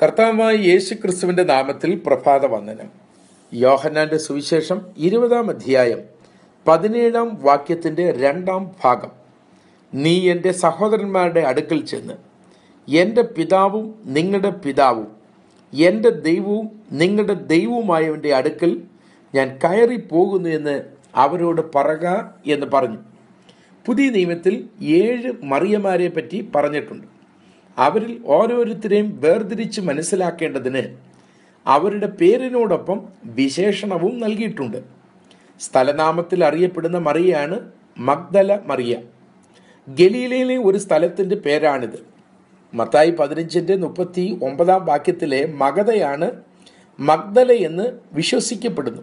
കർത്താവായ യേശു ക്രിസ്തുവിന്റെ നാമത്തിൽ പ്രഭാത വന്ദനം യോഹന്നാന്റെ സുവിശേഷം ഇരുപതാം അധ്യായം പതിനേഴാം വാക്യത്തിന്റെ രണ്ടാം ഭാഗം നീ എൻ്റെ സഹോദരന്മാരുടെ അടുക്കൽ ചെന്ന് എൻ്റെ പിതാവും നിങ്ങളുടെ പിതാവും എൻ്റെ ദൈവവും നിങ്ങളുടെ ദൈവവുമായവൻ്റെ അടുക്കൽ ഞാൻ കയറി പോകുന്നു എന്ന് അവരോട് പറക എന്ന് പറഞ്ഞു പുതിയ നിയമത്തിൽ ഏഴ് മറിയമാരെ പറ്റി പറഞ്ഞിട്ടുണ്ട് അവരിൽ ഓരോരുത്തരെയും വേർതിരിച്ച് മനസ്സിലാക്കേണ്ടതിന് അവരുടെ പേരിനോടൊപ്പം വിശേഷണവും നൽകിയിട്ടുണ്ട് സ്ഥലനാമത്തിൽ അറിയപ്പെടുന്ന മറിയയാണ് മഗ്ദല മറിയ ഗലീലയിലെ ഒരു സ്ഥലത്തിൻ്റെ പേരാണിത് മത്തായി പതിനഞ്ചിൻ്റെ മുപ്പത്തി ഒമ്പതാം വാക്യത്തിലെ മകതയാണ് മഗ്ദല എന്ന് വിശ്വസിക്കപ്പെടുന്നു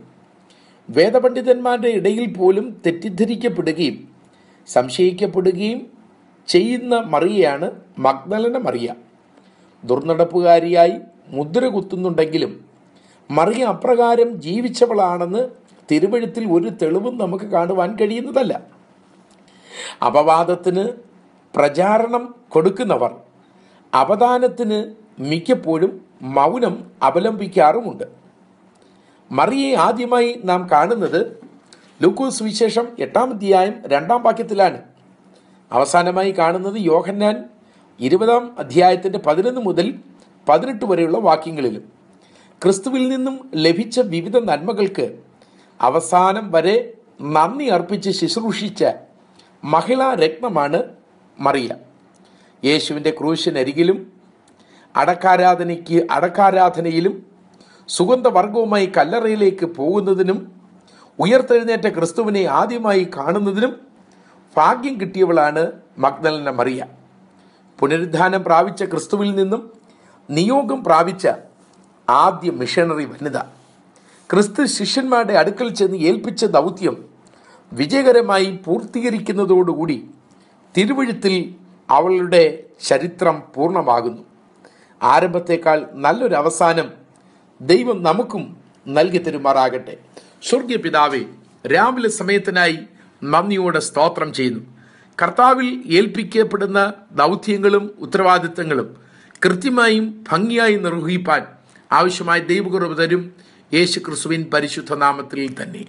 വേദപണ്ഡിതന്മാരുടെ ഇടയിൽ പോലും തെറ്റിദ്ധരിക്കപ്പെടുകയും സംശയിക്കപ്പെടുകയും ചെയ്യുന്ന മറിയയാണ് മഗ്നലന മറിയ ദുർനടപ്പുകാരിയായി മുദ്ര കുത്തുന്നുണ്ടെങ്കിലും മറിയ അപ്രകാരം ജീവിച്ചവളാണെന്ന് തിരുവഴുത്തിൽ ഒരു തെളിവും നമുക്ക് കാണുവാൻ കഴിയുന്നതല്ല അപവാദത്തിന് പ്രചാരണം കൊടുക്കുന്നവർ അവദാനത്തിന് മിക്കപ്പോഴും മൗനം അവലംബിക്കാറുമുണ്ട് മറിയെ ആദ്യമായി നാം കാണുന്നത് ലൂക്കോസ് വിശേഷം എട്ടാം അധ്യായം രണ്ടാം വാക്യത്തിലാണ് അവസാനമായി കാണുന്നത് യോഹന്നാൻ ഇരുപതാം അധ്യായത്തിൻ്റെ പതിനൊന്ന് മുതൽ പതിനെട്ട് വരെയുള്ള വാക്യങ്ങളിലും ക്രിസ്തുവിൽ നിന്നും ലഭിച്ച വിവിധ നന്മകൾക്ക് അവസാനം വരെ നന്ദി അർപ്പിച്ച് ശുശ്രൂഷിച്ച മഹിളാ രത്നമാണ് മറിയ യേശുവിൻ്റെ ക്രൂശിനരികിലും അടക്കാരാധനയ്ക്ക് അടക്കാരാധനയിലും സുഗന്ധവർഗവുമായി കല്ലറയിലേക്ക് പോകുന്നതിനും ഉയർത്തെഴുന്നേറ്റ ക്രിസ്തുവിനെ ആദ്യമായി കാണുന്നതിനും ഭാഗ്യം കിട്ടിയവളാണ് മഗ്നലന മറിയ പുനരുദ്ധാനം പ്രാപിച്ച ക്രിസ്തുവിൽ നിന്നും നിയോഗം പ്രാപിച്ച ആദ്യ മിഷണറി വനിത ക്രിസ്തു ശിഷ്യന്മാരുടെ അടുക്കൽ ചെന്ന് ഏൽപ്പിച്ച ദൗത്യം വിജയകരമായി പൂർത്തീകരിക്കുന്നതോടുകൂടി തിരുവഴുത്തിൽ അവളുടെ ചരിത്രം പൂർണ്ണമാകുന്നു ആരംഭത്തേക്കാൾ നല്ലൊരു അവസാനം ദൈവം നമുക്കും നൽകി തരുമാറാകട്ടെ സ്വർഗീയ പിതാവേ രാവിലെ സമയത്തിനായി നന്ദിയോടെ സ്തോത്രം ചെയ്യുന്നു കർത്താവിൽ ഏൽപ്പിക്കപ്പെടുന്ന ദൗത്യങ്ങളും ഉത്തരവാദിത്തങ്ങളും കൃത്യമായും ഭംഗിയായി നിർവഹിപ്പാൻ ആവശ്യമായ ദൈവകുറവ് തരും യേശു ക്രിസ്തുവിൻ പരിശുദ്ധ നാമത്തിൽ തന്നെ